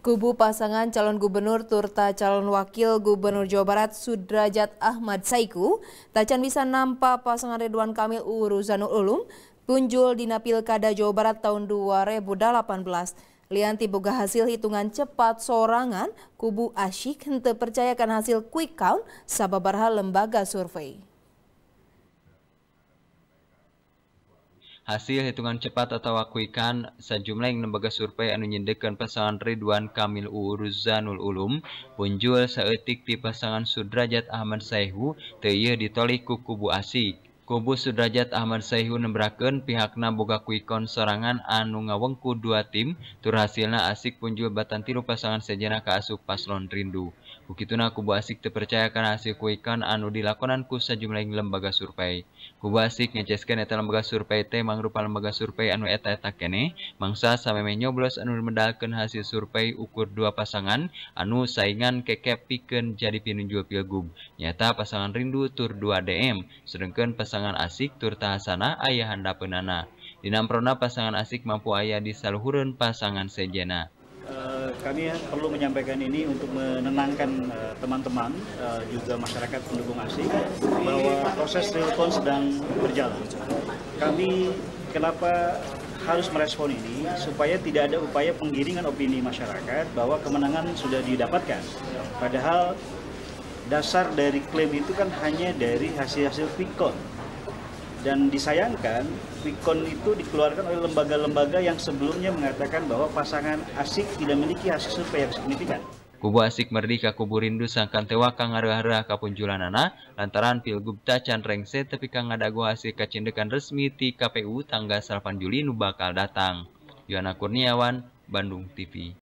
Kubu pasangan calon gubernur turta calon wakil gubernur Jawa Barat Sudrajat Ahmad Saiku, tacan bisa nampak pasangan Ridwan Kamil Uruzanul Ulum, punjul di Pilkada Jawa Barat tahun 2018. Lianti boga hasil hitungan cepat sorangan, kubu asyik hente percayakan hasil quick count sababarha lembaga survei. hasil hitungan cepat atau kuikan sejumlah yang lembaga survei anu nyindekeun pasangan Ridwan Kamil Uruzanul Ulum punjul seetik di pasangan Sudrajat Ahmad Saihu teu ieu ditolih kubu asik sudahrajat Ahr Sayhun nembraken pihak na boga kukon serangan anu ngawengku dua tim turhasillah asik penju Battan tilu pasangan sejena ke asup paslon rindu begitu na aku asik kepercayakan hasil kuikan anu di lakonanku sejumlah lembaga survei kuba asik lebaga surveirup lebaga survei anuetane mangsa sampaiyos anur mendaken hasil survei ukur dua pasangan anu saingan keke piken jadi pingung jugagu nyata pasangan rindu tur 2 DM sedangkan pasangan pasangan asik turtahasana ayahanda penana. Dinamprona pasangan asik mampu ayah di saluhurun pasangan sejena. Eh, kami ya perlu menyampaikan ini untuk menenangkan eh, teman-teman eh, juga masyarakat pendukung asik bahwa proses telepon sedang berjalan. Kami kenapa harus merespon ini supaya tidak ada upaya penggiringan opini masyarakat bahwa kemenangan sudah didapatkan. Padahal dasar dari klaim itu kan hanya dari hasil-hasil quick -hasil dan disayangkan, Quickcon itu dikeluarkan oleh lembaga-lembaga yang sebelumnya mengatakan bahwa pasangan asik tidak memiliki hasil survei yang signifikan. Kubu asik merdeka kubu rindu sangkan tewa kang arah kapunjulanana lantaran pilgub tacan rengse tapi kang gua hasil kacindekan resmi di KPU tanggal 8 Juli nu bakal datang. Yohana Kurniawan, Bandung TV.